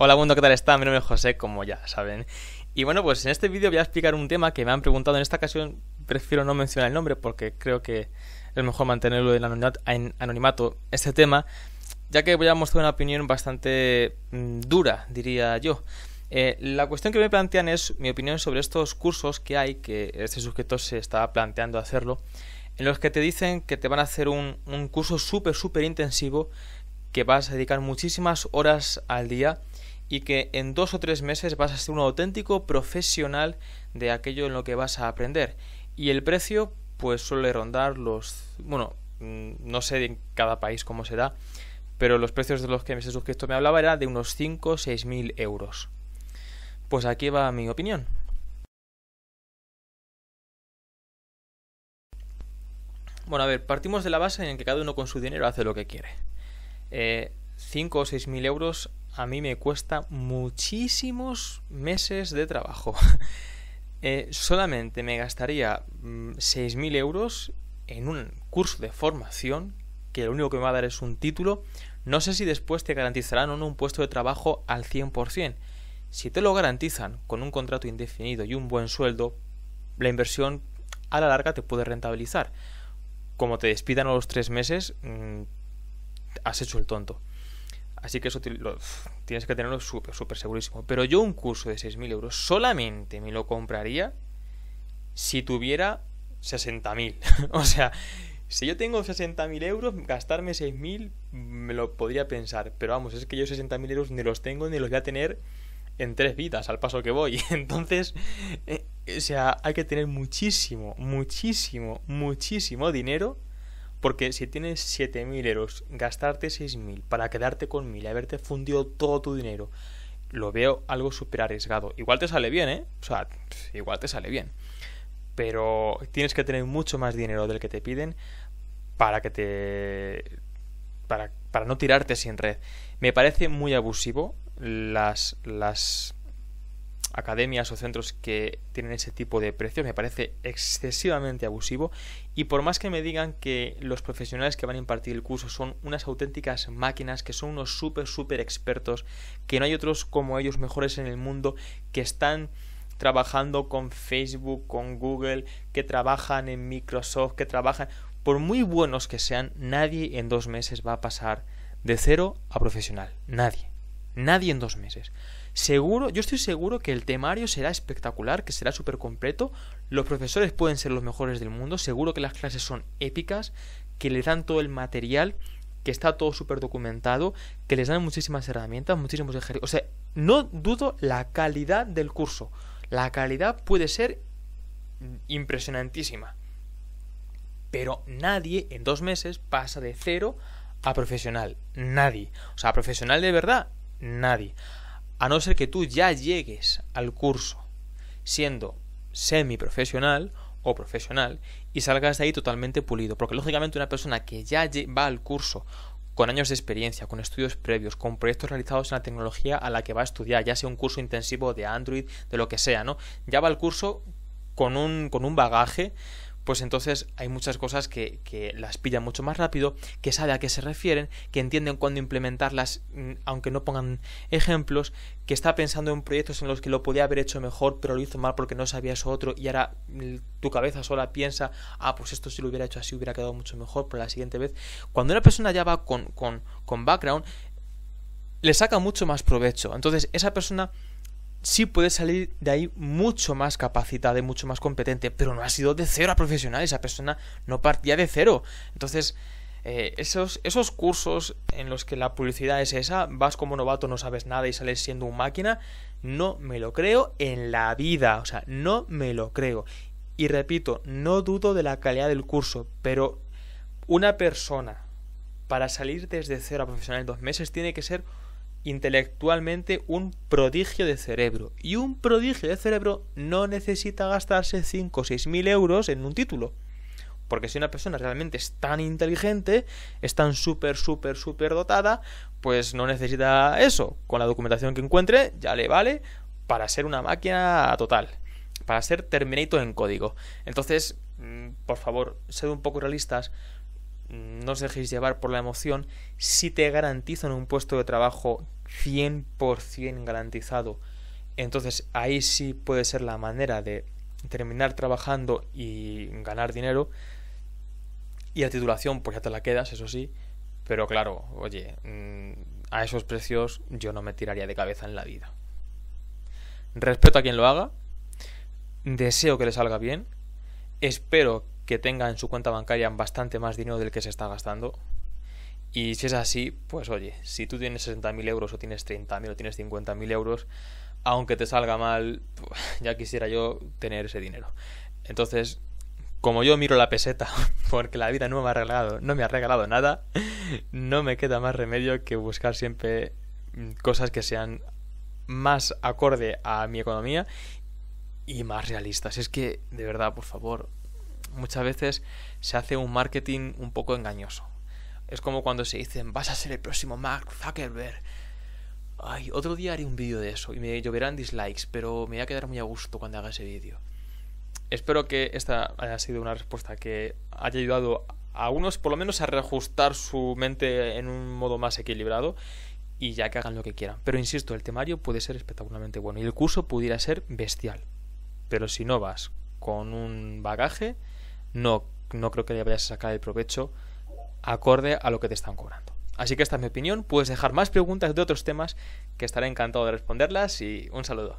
Hola mundo, ¿qué tal está? Mi nombre es José, como ya saben. Y bueno, pues en este vídeo voy a explicar un tema que me han preguntado en esta ocasión. Prefiero no mencionar el nombre porque creo que es mejor mantenerlo en anonimato este tema, ya que voy a mostrar una opinión bastante mm, dura, diría yo. Eh, la cuestión que me plantean es mi opinión sobre estos cursos que hay, que este sujeto se está planteando hacerlo, en los que te dicen que te van a hacer un, un curso súper, súper intensivo, que vas a dedicar muchísimas horas al día y que en dos o tres meses vas a ser un auténtico profesional de aquello en lo que vas a aprender. Y el precio, pues suele rondar los. Bueno, mm, no sé en cada país cómo se da, pero los precios de los que ese suscriptor me hablaba era de unos 5 o 6 mil euros. Pues aquí va mi opinión. Bueno, a ver, partimos de la base en que cada uno con su dinero hace lo que quiere. 5 eh, o 6 mil euros a mí me cuesta muchísimos meses de trabajo. Eh, solamente me gastaría 6.000 mm, euros en un curso de formación, que lo único que me va a dar es un título. No sé si después te garantizarán o no un puesto de trabajo al 100%. Si te lo garantizan con un contrato indefinido y un buen sueldo, la inversión a la larga te puede rentabilizar. Como te despidan a los tres meses, mm, has hecho el tonto. Así que eso tienes que tenerlo súper, súper segurísimo. Pero yo un curso de 6.000 euros solamente me lo compraría si tuviera 60.000. o sea, si yo tengo 60.000 euros, gastarme 6.000 me lo podría pensar. Pero vamos, es que yo 60.000 euros ni los tengo ni los voy a tener en tres vidas al paso que voy. Entonces, eh, o sea, hay que tener muchísimo, muchísimo, muchísimo dinero porque si tienes 7.000 euros, gastarte 6.000 para quedarte con 1.000 y haberte fundido todo tu dinero, lo veo algo súper arriesgado. Igual te sale bien, ¿eh? O sea, igual te sale bien. Pero tienes que tener mucho más dinero del que te piden para que te... Para, para no tirarte sin red. Me parece muy abusivo las, las academias o centros que tienen ese tipo de precios me parece excesivamente abusivo y por más que me digan que los profesionales que van a impartir el curso son unas auténticas máquinas que son unos súper súper expertos que no hay otros como ellos mejores en el mundo que están trabajando con Facebook con Google que trabajan en Microsoft que trabajan por muy buenos que sean nadie en dos meses va a pasar de cero a profesional nadie nadie en dos meses Seguro, yo estoy seguro que el temario será espectacular, que será súper completo. Los profesores pueden ser los mejores del mundo. Seguro que las clases son épicas, que les dan todo el material, que está todo súper documentado, que les dan muchísimas herramientas, muchísimos ejercicios. O sea, no dudo la calidad del curso. La calidad puede ser impresionantísima. Pero nadie en dos meses pasa de cero a profesional. Nadie. O sea, profesional de verdad, nadie a no ser que tú ya llegues al curso siendo profesional o profesional y salgas de ahí totalmente pulido. Porque lógicamente una persona que ya va al curso con años de experiencia, con estudios previos, con proyectos realizados en la tecnología a la que va a estudiar, ya sea un curso intensivo de Android, de lo que sea, ¿no? Ya va al curso con un, con un bagaje pues entonces hay muchas cosas que, que las pillan mucho más rápido, que sabe a qué se refieren, que entienden cuándo implementarlas, mm, aunque no pongan ejemplos, que está pensando en proyectos en los que lo podía haber hecho mejor, pero lo hizo mal porque no sabía eso otro, y ahora mm, tu cabeza sola piensa, ah, pues esto si lo hubiera hecho así hubiera quedado mucho mejor para la siguiente vez. Cuando una persona ya va con, con, con background, le saca mucho más provecho. Entonces, esa persona sí puede salir de ahí mucho más capacitada y mucho más competente, pero no ha sido de cero a profesional, esa persona no partía de cero. Entonces, eh, esos, esos cursos en los que la publicidad es esa, vas como novato, no sabes nada y sales siendo un máquina, no me lo creo en la vida, o sea, no me lo creo. Y repito, no dudo de la calidad del curso, pero una persona para salir desde cero a profesional en dos meses tiene que ser intelectualmente un prodigio de cerebro. Y un prodigio de cerebro no necesita gastarse 5 o 6 mil euros en un título. Porque si una persona realmente es tan inteligente, es tan súper, súper, súper dotada, pues no necesita eso. Con la documentación que encuentre ya le vale para ser una máquina total. Para ser Terminator en código. Entonces, mm, por favor, sed un poco realistas no os dejéis llevar por la emoción, si te garantizan un puesto de trabajo 100% garantizado. Entonces ahí sí puede ser la manera de terminar trabajando y ganar dinero. Y la titulación, pues ya te la quedas, eso sí. Pero claro, oye, mm, a esos precios yo no me tiraría de cabeza en la vida. Respeto a quien lo haga. Deseo que le salga bien. Espero que que tenga en su cuenta bancaria bastante más dinero del que se está gastando. Y si es así, pues oye, si tú tienes 60.000 euros o tienes 30.000 o tienes 50.000 euros, aunque te salga mal, pues, ya quisiera yo tener ese dinero. Entonces, como yo miro la peseta, porque la vida no me ha regalado, no me ha regalado nada, no me queda más remedio que buscar siempre mm, cosas que sean más acorde a mi economía y más realistas. Es que, de verdad, por favor, muchas veces se hace un marketing un poco engañoso. Es como cuando se dicen, vas a ser el próximo Mark Zuckerberg. Ay, otro día haré un vídeo de eso y me lloverán dislikes, pero me voy a quedar muy a gusto cuando haga ese vídeo. Espero que esta haya sido una respuesta que haya ayudado a unos por lo menos a reajustar su mente en un modo más equilibrado y ya que hagan lo que quieran. Pero insisto, el temario puede ser espectacularmente bueno y el curso pudiera ser bestial. Pero si no vas con un bagaje, no, no creo que le vayas a sacar el provecho acorde a lo que te están cobrando. Así que esta es mi opinión. Puedes dejar más preguntas de otros temas que estaré encantado de responderlas y un saludo.